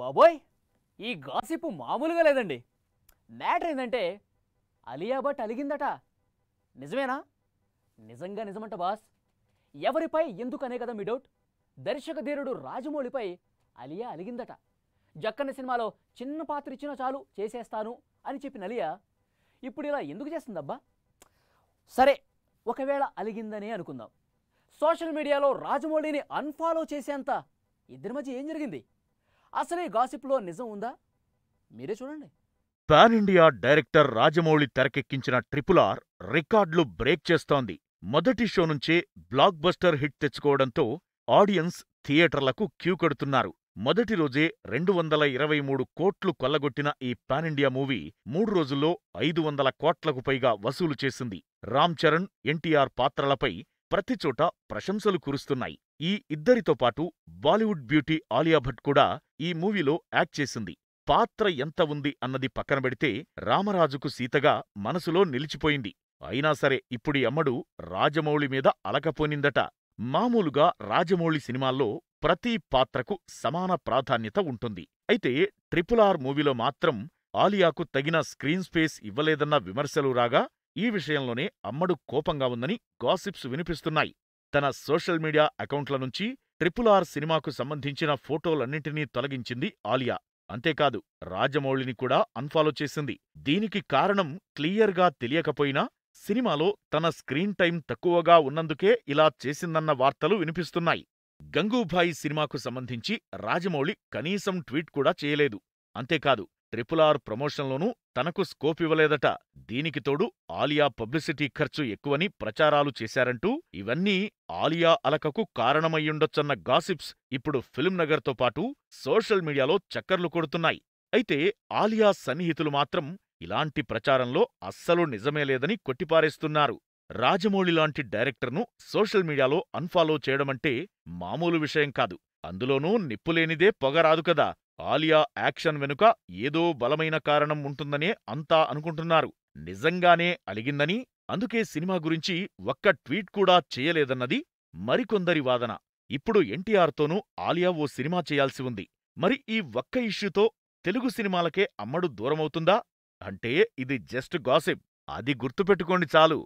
బాబోయ్ ఈ గాసిపు మామూలుగా లేదండి మ్యాటర్ ఏంటంటే అలియా భట్ అలిగిందట నిజమేనా నిజంగా నిజమంట బాస్ ఎవరిపై ఎందుకనే కదా మీ డౌట్ దర్శక ధీరుడు రాజమౌళిపై అలియా అలిగిందట జక్కన్న సినిమాలో చిన్న పాత్ర ఇచ్చినా చాలు చేసేస్తాను అని చెప్పిన అలియా ఇప్పుడు ఇలా ఎందుకు చేస్తుందబ్బా సరే ఒకవేళ అలిగిందనే అనుకుందాం సోషల్ మీడియాలో రాజమౌళిని అన్ఫాలో చేసేంత ఇద్దరి మధ్య ఏం జరిగింది అసలే గాసిప్లో నిజం ఉందా మీరే చూడండి పాన్ ఇండియా డైరెక్టర్ రాజమౌళి తెరకెక్కించిన ట్రిపుల్ ఆర్ రికార్డులు బ్రేక్ చేస్తోంది మొదటి షో నుంచే బ్లాక్ బస్టర్ హిట్ తెచ్చుకోవడంతో ఆడియన్స్ థియేటర్లకు క్యూ కడుతున్నారు మొదటి రోజే రెండు వందల ఇరవై మూడు కోట్లు కొల్లగొట్టిన ఈ పానిండియా మూవీ మూడు రోజుల్లో ఐదు వందల కోట్లకు పైగా వసూలు చేసింది రామ్ చరణ్ ఎన్టీఆర్ పాత్రలపై ప్రతిచోట ప్రశంసలు కురుస్తున్నాయి ఈ ఇద్దరితో పాటు బాలీవుడ్ బ్యూటీ ఆలియా భట్ కూడా ఈ మూవీలో యాక్ట్ చేసింది పాత్ర ఎంత ఉంది అన్నది పక్కన పెడితే రామరాజుకు సీతగా మనసులో నిలిచిపోయింది అయినా సరే ఇప్పుడి అమ్మడు రాజమౌళి మీద అలకపోనిందట మామూలుగా రాజమౌళి సినిమాల్లో ప్రతి పాత్రకు సమాన ప్రాధాన్యత ఉంటుంది అయితే ట్రిపుల్ ఆర్ మూవీలో మాత్రం ఆలియాకు తగిన స్క్రీన్ స్పేస్ ఇవ్వలేదన్న విమర్శలు రాగా ఈ విషయంలోనే అమ్మడు కోపంగా ఉందని గాసిప్స్ వినిపిస్తున్నాయి తన సోషల్ మీడియా అకౌంట్ల నుంచి ట్రిపుల్ ఆర్ సినిమాకు సంబంధించిన ఫోటోలన్నింటినీ తొలగించింది ఆలియా అంతేకాదు రాజమౌళిని కూడా అన్ఫాలో చేసింది దీనికి కారణం క్లియర్గా తెలియకపోయినా సినిమాలో తన స్క్రీన్ టైం తక్కువగా ఉన్నందుకే ఇలా చేసిందన్న వార్తలు వినిపిస్తున్నాయి గంగూభాయి సినిమాకు సంబంధించి రాజమౌళి కనీసం ట్వీట్ కూడా చేయలేదు అంతేకాదు ట్రిపుల్ ఆర్ ప్రమోషన్లోనూ తనకు స్కోప్ ఇవ్వలేదట దీనికి తోడు ఆలియా పబ్లిసిటీ ఖర్చు ఎక్కువని ప్రచారాలు చేశారంటూ ఇవన్నీ ఆలియా అలకకు కారణమయ్యుండొచ్చన్న గాసిప్స్ ఇప్పుడు ఫిల్మ్ నగర్తో పాటు సోషల్ మీడియాలో చక్కర్లు కొడుతున్నాయి అయితే ఆలియా సన్నిహితులు మాత్రం ఇలాంటి ప్రచారంలో అస్సలు నిజమే లేదని కొట్టిపారేస్తున్నారు రాజమౌళి లాంటి డైరెక్టర్ను సోషల్ మీడియాలో అన్ఫాలో చేయడమంటే మామూలు విషయం కాదు అందులోనూ నిప్పులేనిదే పొగరాదు కదా ఆలియా యాక్షన్ వెనుక ఏదో బలమైన కారణం ఉంటుందనే అంతా అనుకుంటున్నారు నిజంగానే అలిగిందని అందుకే సినిమా గురించి ఒక్క ట్వీట్ కూడా చేయలేదన్నది మరికొందరి వాదన ఇప్పుడు ఎన్టీఆర్తోనూ ఆలియా ఓ సినిమా చేయాల్సి ఉంది మరి ఈ ఒక్క ఇష్యూతో తెలుగు సినిమాలకే అమ్మడు దూరమవుతుందా అంటే ఇది జస్ట్ గాసిప్ అది గుర్తుపెట్టుకోండి చాలు